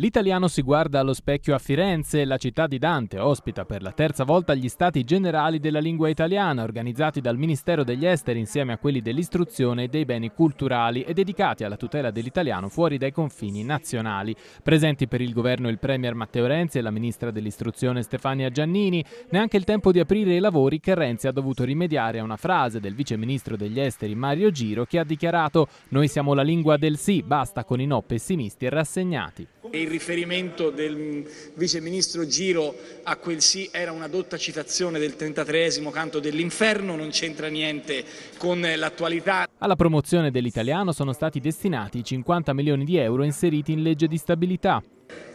L'italiano si guarda allo specchio a Firenze, la città di Dante ospita per la terza volta gli stati generali della lingua italiana organizzati dal Ministero degli Esteri insieme a quelli dell'istruzione e dei beni culturali e dedicati alla tutela dell'italiano fuori dai confini nazionali. Presenti per il governo il Premier Matteo Renzi e la Ministra dell'Istruzione Stefania Giannini, neanche il tempo di aprire i lavori che Renzi ha dovuto rimediare a una frase del Vice Ministro degli Esteri Mario Giro che ha dichiarato «Noi siamo la lingua del sì, basta con i no pessimisti e rassegnati» e Il riferimento del vice ministro Giro a quel sì era una dotta citazione del 33 canto dell'inferno, non c'entra niente con l'attualità. Alla promozione dell'italiano sono stati destinati 50 milioni di euro inseriti in legge di stabilità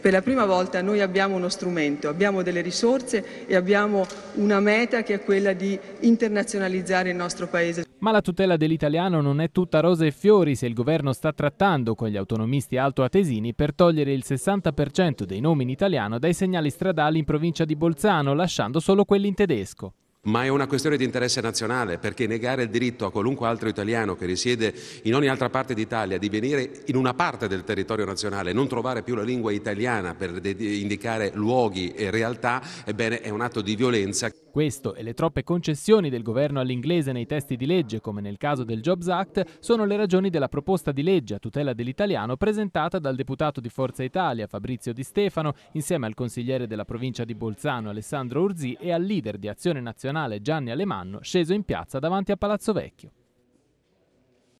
per la prima volta noi abbiamo uno strumento, abbiamo delle risorse e abbiamo una meta che è quella di internazionalizzare il nostro paese. Ma la tutela dell'italiano non è tutta rose e fiori se il governo sta trattando con gli autonomisti altoatesini per togliere il 60% dei nomi in italiano dai segnali stradali in provincia di Bolzano, lasciando solo quelli in tedesco ma è una questione di interesse nazionale, perché negare il diritto a qualunque altro italiano che risiede in ogni altra parte d'Italia di venire in una parte del territorio nazionale e non trovare più la lingua italiana per indicare luoghi e realtà, ebbene è un atto di violenza. Questo e le troppe concessioni del governo all'inglese nei testi di legge, come nel caso del Jobs Act, sono le ragioni della proposta di legge a tutela dell'italiano presentata dal deputato di Forza Italia Fabrizio Di Stefano, insieme al consigliere della provincia di Bolzano Alessandro Urzi e al leader di Azione Nazionale nazionale Gianni Alemanno sceso in piazza davanti a Palazzo Vecchio.